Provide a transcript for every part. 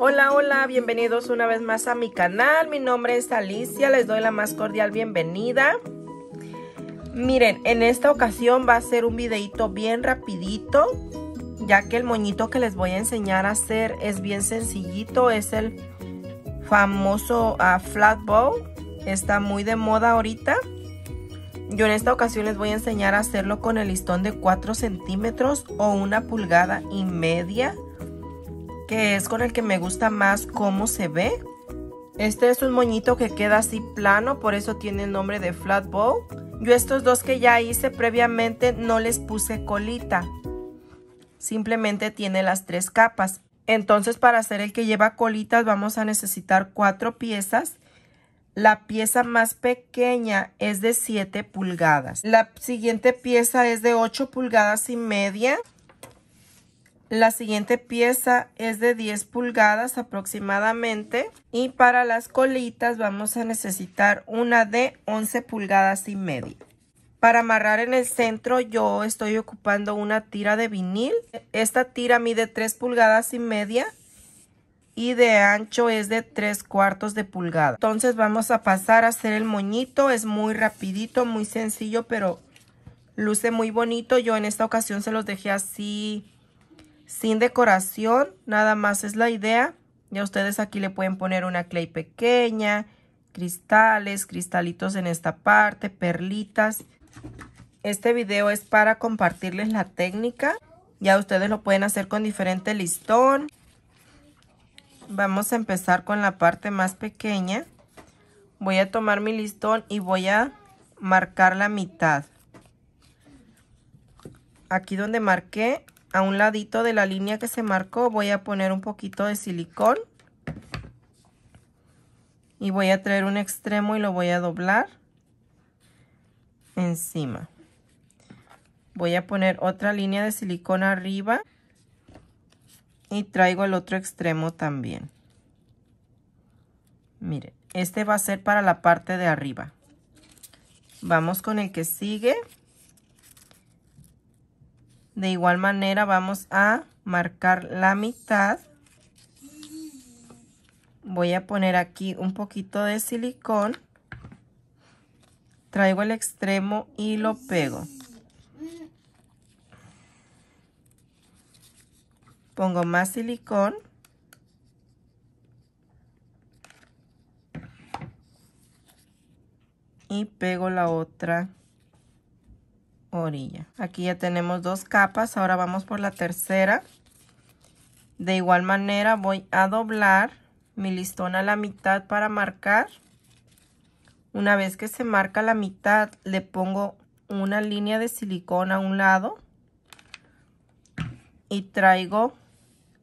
Hola, hola, bienvenidos una vez más a mi canal. Mi nombre es Alicia, les doy la más cordial bienvenida. Miren, en esta ocasión va a ser un videito bien rapidito, ya que el moñito que les voy a enseñar a hacer es bien sencillito, es el famoso ah, flat bow. Está muy de moda ahorita. Yo en esta ocasión les voy a enseñar a hacerlo con el listón de 4 centímetros o una pulgada y media que es con el que me gusta más cómo se ve. Este es un moñito que queda así plano, por eso tiene el nombre de flat bow. Yo estos dos que ya hice previamente no les puse colita. Simplemente tiene las tres capas. Entonces para hacer el que lleva colitas vamos a necesitar cuatro piezas. La pieza más pequeña es de 7 pulgadas. La siguiente pieza es de 8 pulgadas y media. La siguiente pieza es de 10 pulgadas aproximadamente y para las colitas vamos a necesitar una de 11 pulgadas y media. Para amarrar en el centro yo estoy ocupando una tira de vinil. Esta tira mide 3 pulgadas y media y de ancho es de 3 cuartos de pulgada. Entonces vamos a pasar a hacer el moñito. Es muy rapidito, muy sencillo, pero luce muy bonito. Yo en esta ocasión se los dejé así sin decoración, nada más es la idea. Ya ustedes aquí le pueden poner una clay pequeña, cristales, cristalitos en esta parte, perlitas. Este video es para compartirles la técnica. Ya ustedes lo pueden hacer con diferente listón. Vamos a empezar con la parte más pequeña. Voy a tomar mi listón y voy a marcar la mitad. Aquí donde marqué a un ladito de la línea que se marcó voy a poner un poquito de silicón y voy a traer un extremo y lo voy a doblar encima voy a poner otra línea de silicón arriba y traigo el otro extremo también miren este va a ser para la parte de arriba vamos con el que sigue de igual manera vamos a marcar la mitad. Voy a poner aquí un poquito de silicón. Traigo el extremo y lo pego. Pongo más silicón. Y pego la otra orilla. Aquí ya tenemos dos capas, ahora vamos por la tercera. De igual manera voy a doblar mi listón a la mitad para marcar. Una vez que se marca la mitad, le pongo una línea de silicona a un lado y traigo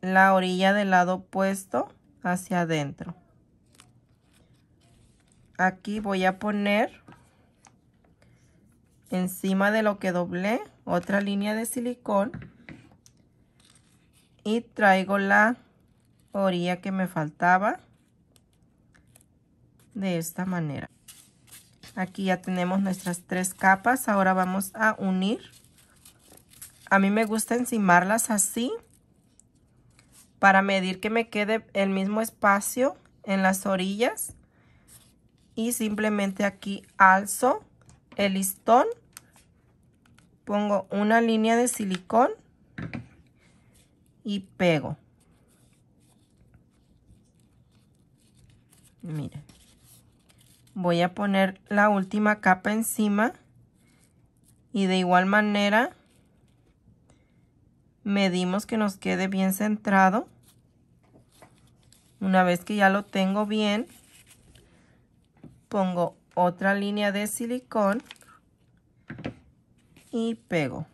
la orilla del lado opuesto hacia adentro. Aquí voy a poner encima de lo que doblé otra línea de silicón y traigo la orilla que me faltaba de esta manera aquí ya tenemos nuestras tres capas ahora vamos a unir a mí me gusta encimarlas así para medir que me quede el mismo espacio en las orillas y simplemente aquí alzo el listón pongo una línea de silicón y pego. Miren. Voy a poner la última capa encima y de igual manera medimos que nos quede bien centrado. Una vez que ya lo tengo bien, pongo otra línea de silicón y pego.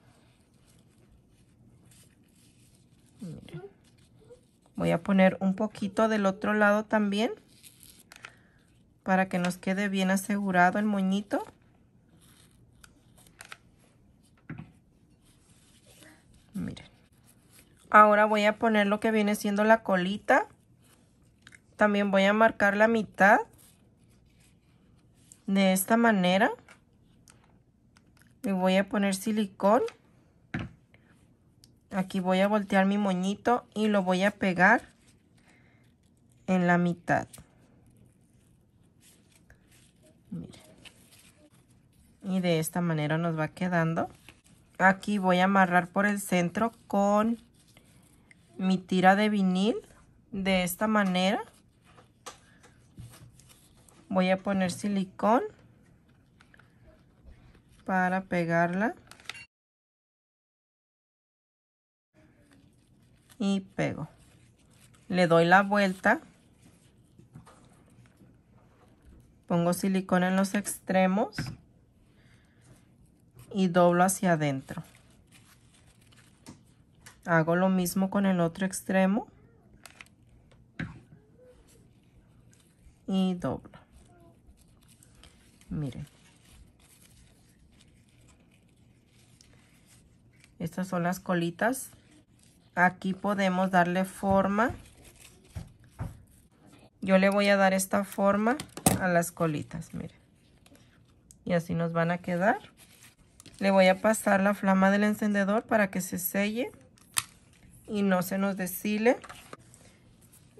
Voy a poner un poquito del otro lado también para que nos quede bien asegurado el moñito. Miren. Ahora voy a poner lo que viene siendo la colita. También voy a marcar la mitad de esta manera. Y voy a poner silicón aquí voy a voltear mi moñito y lo voy a pegar en la mitad y de esta manera nos va quedando aquí voy a amarrar por el centro con mi tira de vinil de esta manera voy a poner silicón para pegarla y pego le doy la vuelta pongo silicona en los extremos y doblo hacia adentro hago lo mismo con el otro extremo y doblo miren son las colitas aquí podemos darle forma yo le voy a dar esta forma a las colitas miren y así nos van a quedar le voy a pasar la flama del encendedor para que se selle y no se nos deshile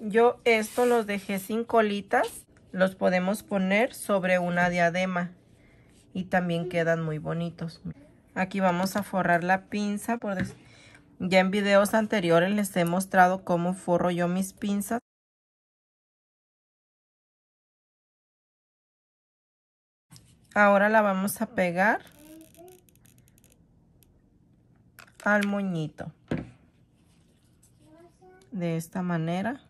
yo esto los dejé sin colitas los podemos poner sobre una diadema y también quedan muy bonitos Aquí vamos a forrar la pinza. ya en videos anteriores les he mostrado cómo forro yo mis pinzas. Ahora la vamos a pegar al moñito. De esta manera.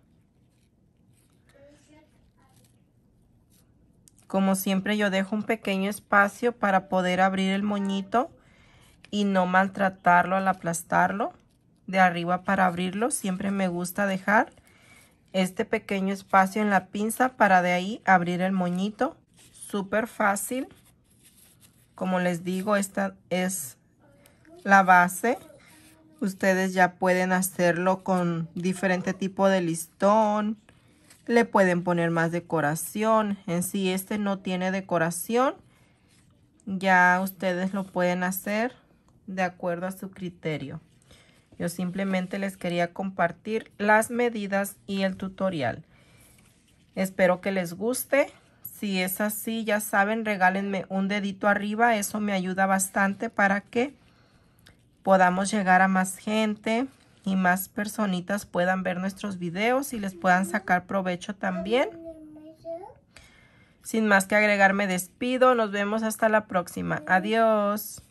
Como siempre yo dejo un pequeño espacio para poder abrir el moñito y no maltratarlo al aplastarlo de arriba para abrirlo. Siempre me gusta dejar este pequeño espacio en la pinza para de ahí abrir el moñito. Súper fácil. Como les digo, esta es la base. Ustedes ya pueden hacerlo con diferente tipo de listón. Le pueden poner más decoración. En si este no tiene decoración. Ya ustedes lo pueden hacer de acuerdo a su criterio. Yo simplemente les quería compartir las medidas y el tutorial. Espero que les guste. Si es así, ya saben, regálenme un dedito arriba. Eso me ayuda bastante para que podamos llegar a más gente y más personitas puedan ver nuestros videos y les puedan sacar provecho también. Sin más que agregar, me despido. Nos vemos hasta la próxima. Adiós.